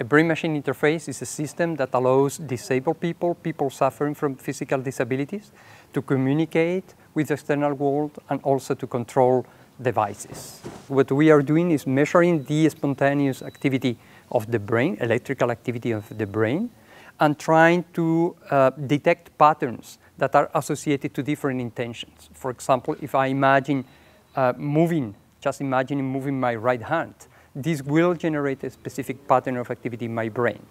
A brain-machine interface is a system that allows disabled people, people suffering from physical disabilities, to communicate with the external world and also to control devices. What we are doing is measuring the spontaneous activity of the brain, electrical activity of the brain, and trying to uh, detect patterns that are associated to different intentions. For example, if I imagine uh, moving, just imagining moving my right hand, this will generate a specific pattern of activity in my brain.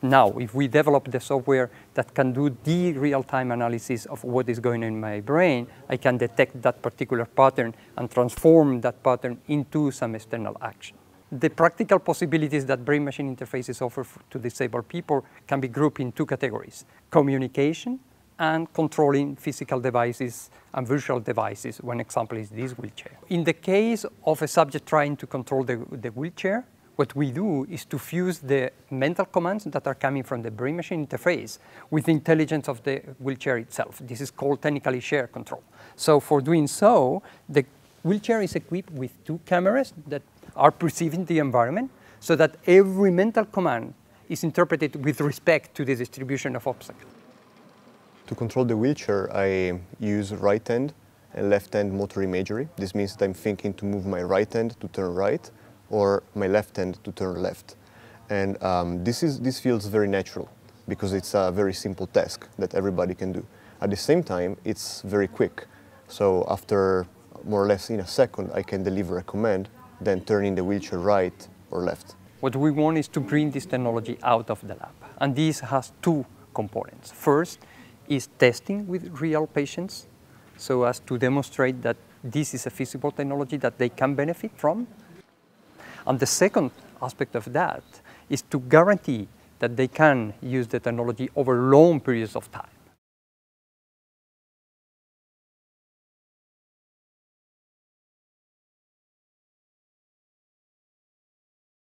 Now, if we develop the software that can do the real-time analysis of what is going on in my brain, I can detect that particular pattern and transform that pattern into some external action. The practical possibilities that brain-machine interfaces offer to disabled people can be grouped in two categories, communication and controlling physical devices and virtual devices. One example is this wheelchair. In the case of a subject trying to control the, the wheelchair, what we do is to fuse the mental commands that are coming from the brain machine interface with the intelligence of the wheelchair itself. This is called technically shared control. So for doing so, the wheelchair is equipped with two cameras that are perceiving the environment so that every mental command is interpreted with respect to the distribution of obstacles. To control the wheelchair, I use right hand and left hand motor imagery. This means that I'm thinking to move my right hand to turn right or my left hand to turn left. And um, this, is, this feels very natural because it's a very simple task that everybody can do. At the same time, it's very quick. So after more or less in a second, I can deliver a command, then turning the wheelchair right or left. What we want is to bring this technology out of the lab. And this has two components. First, is testing with real patients so as to demonstrate that this is a feasible technology that they can benefit from. And the second aspect of that is to guarantee that they can use the technology over long periods of time.